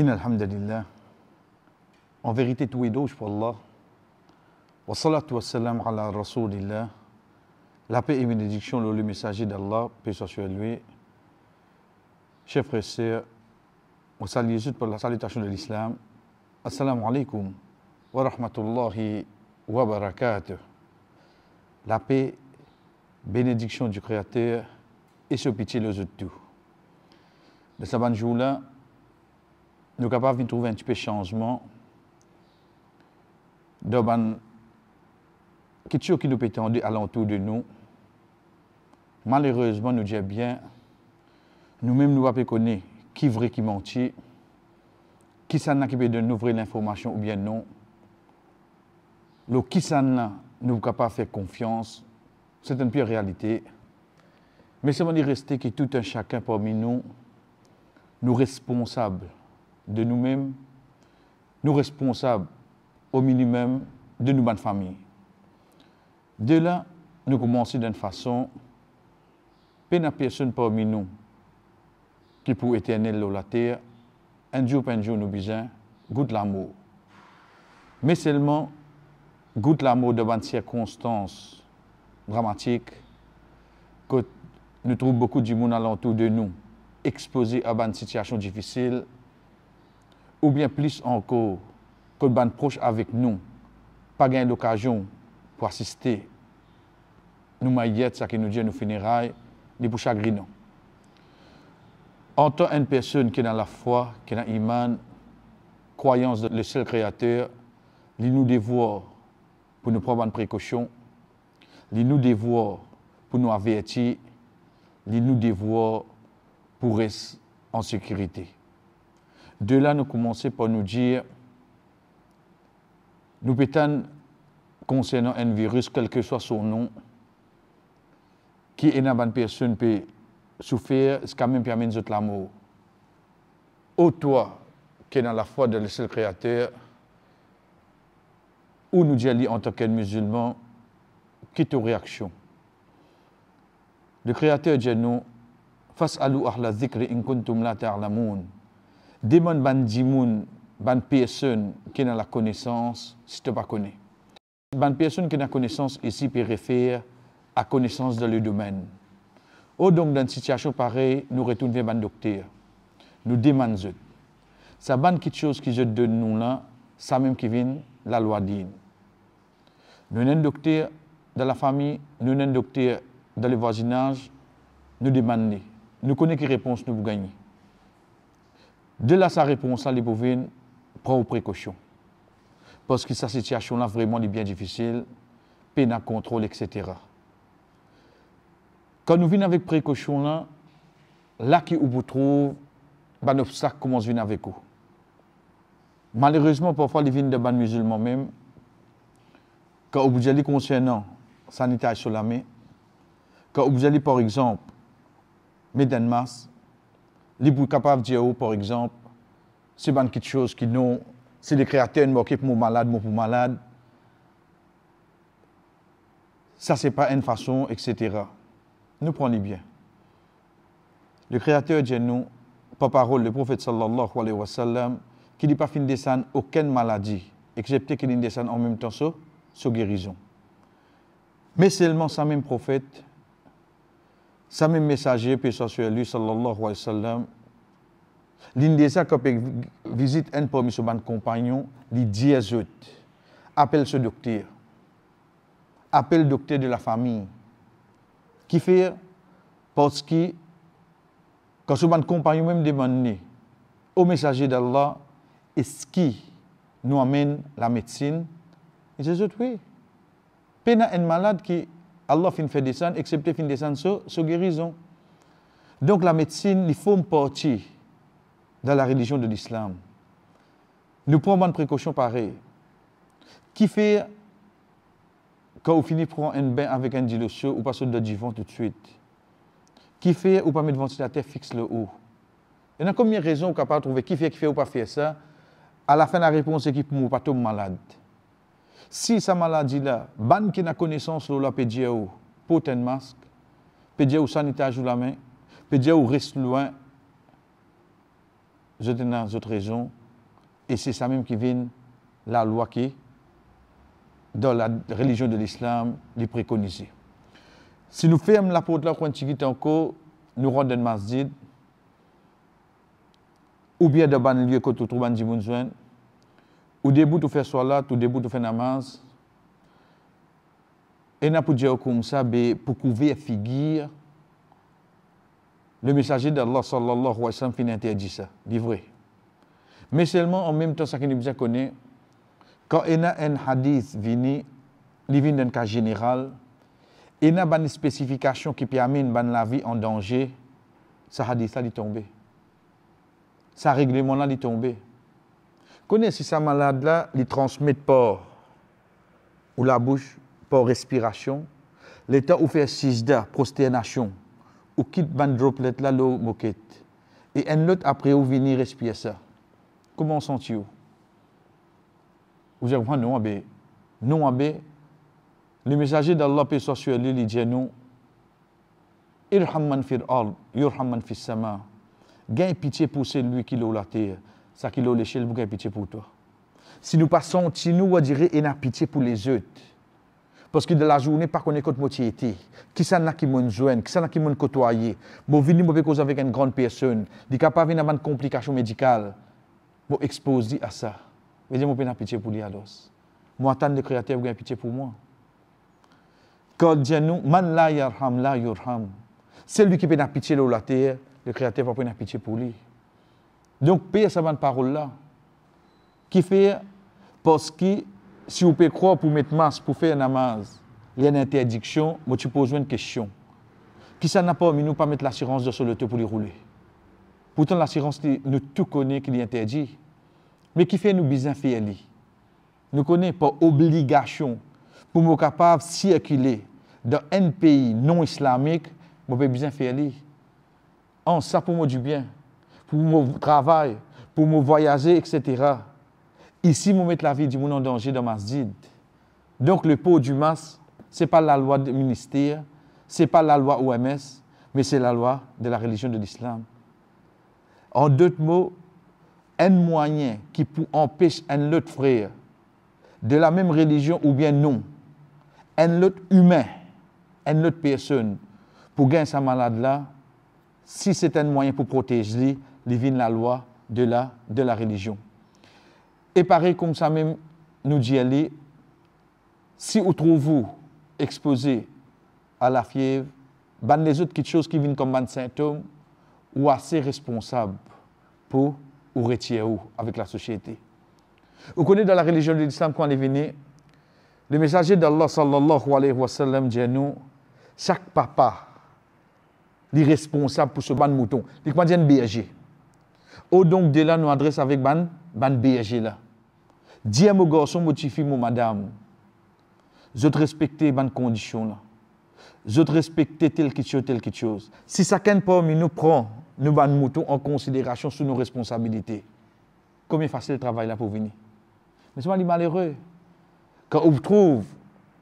Inna alhamdulillah. En vérité, tout est douche pour Allah. Wa salatu wa salam ala rasulillah. La paix et bénédiction, le messager d'Allah, paix soit sur lui. chef frères et sœurs, on salue pour la salutation de l'islam. Assalamu alaikum wa rahmatullahi wa barakatuh. La paix, bénédiction du Créateur et ce pitié le de tout. De ce jour-là, nous sommes capables de trouver un petit peu de changement dans qui qui nous à l'entour de nous. Malheureusement, nous disons bien, nous-mêmes, nous ne pouvons pas connaître qui vrai, qui mentit, qui s'en qui peut de nous ouvrir l'information ou bien non. Le qui s'en nous ne pas faire confiance, c'est une pire réalité. Mais c'est de rester que tout un chacun parmi nous, nous responsables de nous-mêmes, nous responsables au minimum de nos bonnes familles. De là, nous commençons d'une façon, peine à personne parmi nous qui pour éternel la terre, un jour un jour nous besoin, goûte l'amour. Mais seulement, goûte l'amour devant des circonstances dramatiques que nous trouvons beaucoup du monde alentour de nous, exposés à une situations difficiles, ou bien plus encore, que le bande proche avec nous, pas gain d'occasion pour assister nous maillettes, ça qui nous dit nos funérailles, ni pour chagrinons. En tant que personne qui est dans la foi, qui est dans l'iman, croyance de le seul créateur, il nous devons pour nous prendre des précaution, il nous devons pour nous avertir, il nous devons pour rester en sécurité de là nous commençons par nous dire, nous pétons concernant un virus, quel que soit son nom, qui est une personne peut souffrir, ce qui même permet de l'amour. toi, qui es dans la foi de le seul Créateur, ou nous disons en tant que musulmans, quitte aux réactions. Le Créateur dit nous, face à nous, zikri in kuntum la Demande ban dimoun, ban personne qui n'a la connaissance, si tu pas connais. Ban personne qui n'a connaissance ici peut référer à connaissance dans le domaine. Ou oh, donc dans une situation pareille, nous retournons ban docteur. Nous demandons. Ça ban quelque chose qui je donne nous là, ça même qui vient la loi dit. Nous sommes un docteur dans la famille, nous sommes un docteur dans le voisinage, nous demandons. Nous connaissons qui réponse nous gagnons. De là, sa réponse à Bovines prend aux précautions. Parce que sa situation-là, vraiment, est bien difficile, peine à contrôle, etc. Quand nous venons avec précaution-là, là qui vous trouve, nos ben, obstacles commence à venir avec vous. Malheureusement, parfois, les viennent de ban musulmans même. Quand vous allez concernant sanitaire sur la main, quand vous allez, par exemple, mettre en masse, les capable capables de dire, oh, par exemple, c'est une chose qui nous... c'est le Créateur qui est pour mon malade, mon malade. Ça, ce n'est pas une façon, etc. Nous prenons bien. Le Créateur dit nous, par parole, le Prophète alayhi wa qu'il n'y a pas de descendre maladie, excepté qu'il descende en même temps sur la guérison. Mais seulement sa même Prophète, sa même messager, puis soit sur lui, sallallahu alayhi wa sallam, l'une des visite un premier ses compagnons, il dit à appelle ce docteur, appelle le docteur de la famille. Qui fait Parce que, quand ce compagnon même demande au messager d'Allah, est-ce qu'il nous amène la médecine Il dit, oui. a un malade qui Allah fin fait descendre, excepté fin descendre sur so, guérison. Donc la médecine, il faut me partie dans la religion de l'islam. Nous prenons une précaution pareille. Qui fait quand vous finissez prendre un bain avec un dilution ou pas sur le divan tout de suite Qui fait ou pas mettre le ventilateur fixe le haut Il y a combien de raisons qu'on ne pas trouver qui fait, qui fait ou pas faire ça À la fin, la réponse est qu'il ne peut pas tomber malade. Si sa maladie là, ban qui n'a connaissance de la PDAO, e porte un masque, PDAO e sanitaire ou la main, PDAO e reste loin, je donne dans autre raison, et c'est ça même qui vient la loi qui, dans la religion de l'islam, les préconise. Si nous fermons la porte là, quand tu encore, nous rendons masjid, ou bien de ban lieu que tout le monde au début tu fez salat, au début tu fais namaz, et na podia comme ça, ben, pour couvrir la figure, le messager d'Allah sallallahu alayhi wa sallam finit interdit ça, livré. Mais seulement en même temps, ça que nous connait quand il y a un hadith vini, il dans d'un cas général, il y a une spécification qui permet de la vie en danger, ça hadith là est tombé. Ça règlement là est tombé. Connais si ça malade là, il transmet par ou la bouche, par respiration. L'état où fait sisda, prosternation, ou quitte ban droplet là, l'eau moquette. Et un autre après où venir respirer ça. Comment sentiez vous Vous avez non, abbé. Non, abbé. Le messager d'Allah, paix soit sur lui, il dit non. Irham man fil al, yurham man sama. Gain pitié pour celui qui est la terre ça qui l'a léché, le pitié pour toi. Si nous passons, si nous, on dirait, et pitié pour les autres. Parce que de la journée, par qu'on écoute moitié Qui s'en n'a qui m'en joindre? Qui s'en n'a qui m'en côtoyer? Mon vini, mauvais cause avec une grande personne. pas capable de une complication médicale. moi, exposé à ça. Je dis, mon n'a pitié pour lui alors. Moi, attend le créateur, a pitié pour moi. Quand dit nous, man la yarham la yurham. Celui qui peut n'a pitié pour la terre, le créateur va prendre pitié pour lui. Donc, payer cette parole-là. Qui fait Parce que si vous pouvez croire pour mettre masse, pour faire un namaz, il y a une interdiction, moi tu poses une question. Qui ça n'a pas mis nous pas mettre l'assurance de solitude pour les rouler Pourtant, l'assurance, nous tout connaît qu'il est interdit. Mais qui fait nous bien faire Nous connaissons pas obligation pour nous capable de circuler dans un pays non islamique, nous pouvons bien faire En ça pour moi du bien pour mon travail, pour mon voyager, etc. Ici, vous mettre la vie du monde en danger dans ma Masjid. Donc, le pot du masque, ce n'est pas la loi du ministère, ce n'est pas la loi OMS, mais c'est la loi de la religion de l'islam. En d'autres mots, un moyen qui empêche un autre frère de la même religion ou bien non, un autre humain, un autre personne, pour gagner sa malade là, si c'est un moyen pour protéger lui, divine la loi de la, de la religion. Et pareil comme ça même, nous dit Ali, si vous trouvez exposé à la fièvre, les autres chose qui viennent comme des symptômes, ou assez responsable pour ou retirer avec la société. Vous connaissez dans la religion de l'islam quand on est venu, le messager d'Allah sallallahu alayhi wa sallam dit nous, chaque papa, est responsable pour ce ban mouton. Il dit un berger. Ou donc de là, nous adresse avec ban, ban BG là. Dis à mon garçon, petit-fils, mon madame. Je te respecte ban condition là. Je te respecte telle que chose, telle chose. Si ça ne parmi nous prend, nous ban mouton en considération sous nos responsabilités. Combien facile le travail là pour venir. Mais c'est malheureux. Quand on trouve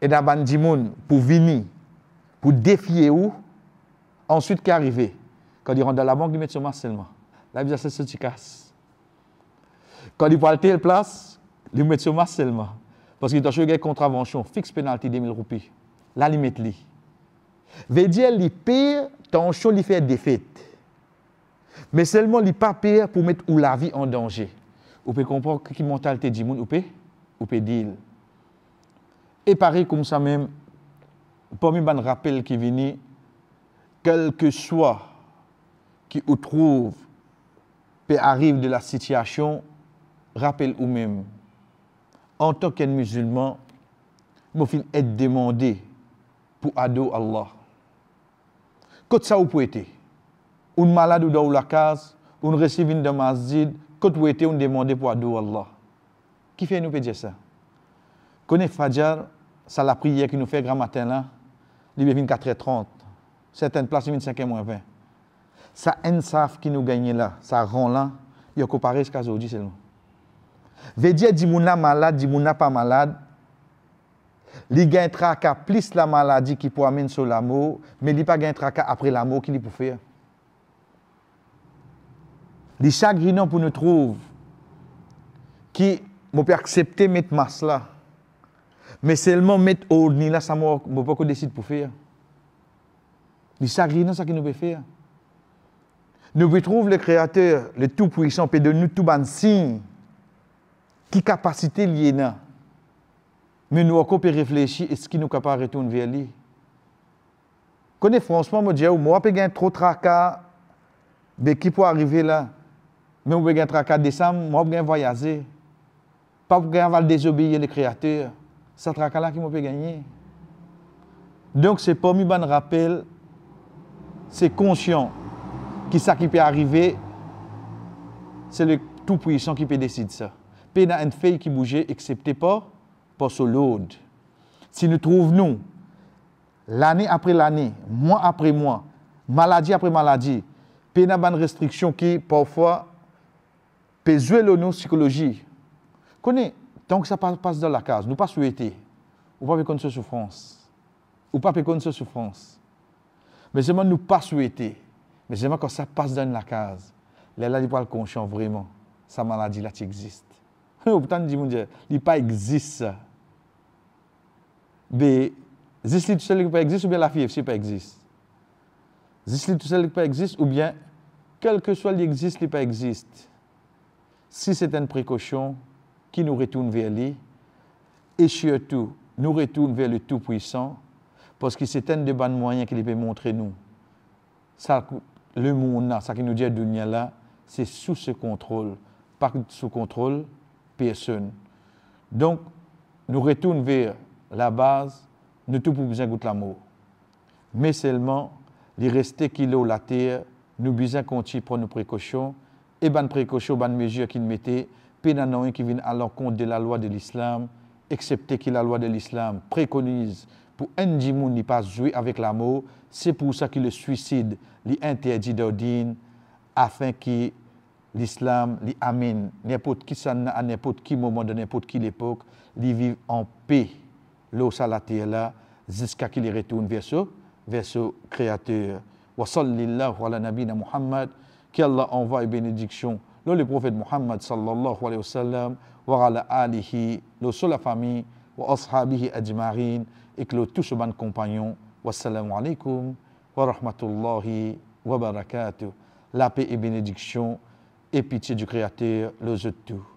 et gens pour venir, pour défier où ensuite qui arrive, quand ils rentrent dans la banque, ils met sur seulement. La Bible dit tu casse. Quand il prend telle place, il met sur masse seulement. Parce qu'il doit jouer une contravention, fixe pénalité de 1000 roupies. Là, il met lui. Veut dire, il pire, ton chaud, il fait défaite. Mais seulement, il pas pire pour mettre ou la vie en danger. Vous pouvez comprendre qui mentalité dit, vous pouvez, vous pouvez dire. Et pareil comme ça même, parmi les rappel qui viennent, quel que soit qui vous trouve peut arrive de la situation, rappelle ou même, en tant que musulman, mon fils est demandé pour ado Allah. Quand ça vous pouvez être, un malade ou dans la case, une receveur dans la masjid, quand vous êtes, demandé pour adou Allah. Qui fait nous peut dire ça? Connaît Fajr, c'est la prière qui nous fait grand matin là, il est 24 h 30 Certaines places, il 25 h 20 ça ensaf qui nous gagne là, ça rend là, il comparé jusqu'à aujourd'hui seulement. Veut dire des gens malade, di mouna pas malade, li gagne tracas plus la maladie qui peut amener sur l'amour, mais li pas gagne tracas après l'amour qu'il peut faire. Li chagrinant pour nous trouver qui peut accepter mettre masse là. Mais seulement mettre au là ça m'a pas décide pour faire. Li chagrinant ça qui nous peut faire nous retrouvons le Créateur, le Tout-Puissant, puis de nous tout signe. Qui capacité liée a. Mais nous avons réfléchir est-ce qu'il nous capable de retourner vers lui? Connais franchement, moi, je oh, moi, j'ai trop de tracas mais qui peut arriver là. Mais moi, gagner tracas décembre, moi, j'ai voyager. Pas pour gagner désobéir le Créateur. C'est tracas là qui m'a gagner. Donc, c'est pas un bon rappel, c'est conscient. Qui ça qui peut arriver, c'est le Tout Puissant qui peut décider ça. Peine une feuille qui bougeait, excepté pas, pas solide. Si nous trouvons, l'année après l'année, mois après mois, maladie après maladie, pena bonne restriction qui parfois, le aux éléments psychologie. Connais, tant que ça passe dans la case, nous pas souhaité. Ou pas fait connaître souffrance, ou pas fait connaître souffrance, mais seulement nous pas souhaiter mais j'aime quand ça passe dans la case. Là, là, il parle conscient vraiment. Sa maladie là, tu existe. Pourtant, dit mon il pas existe. Mais, ben, existe tout seul qui pas, existent ou bien la fièvre, peut pas. Existe tout celui qui pas existent ou bien, quel que soit l'existe, il pas pas. Si c'est une précaution qui nous retourne vers lui, et surtout, nous retourne vers le Tout-Puissant, parce que c'est un des bons moyens qu'il peut montrer nous. Ça le monde, ce qui nous dit dunia là, c'est sous ce contrôle, pas sous contrôle personne. Donc, nous retournons vers la base, nous tout pour besoin goûter l'amour. Mais seulement, les restes qu'il a la terre, nous besoin continuer prendre nos précautions, et ban précautions, ban mesures qu'il mettait, un qui viennent à l'encontre de la loi de l'islam, excepté que la loi de l'islam préconise pour un Moun n'y pas jouer avec l'amour, c'est pour ça que le suicide l'interdit interdit d'ordine afin que l'islam l'y amène n'importe qui ça à n'importe qui moment de n'importe qui époque, l'y vive en paix l'eau salatée là jusqu'à qu'il retourne vers ce, vers ce créateur. Wa sallallahu ala nabina Muhammad, qu'Allah envoie bénédiction. Le prophète Muhammad sallallahu alayhi wa sallam, wa ala alihi, sur la famille, wa ashabihi ajma'in et que le tout ce bon alaikum wa rahmatullahi wa barakatuh la paix et bénédiction et pitié du Créateur le jeu de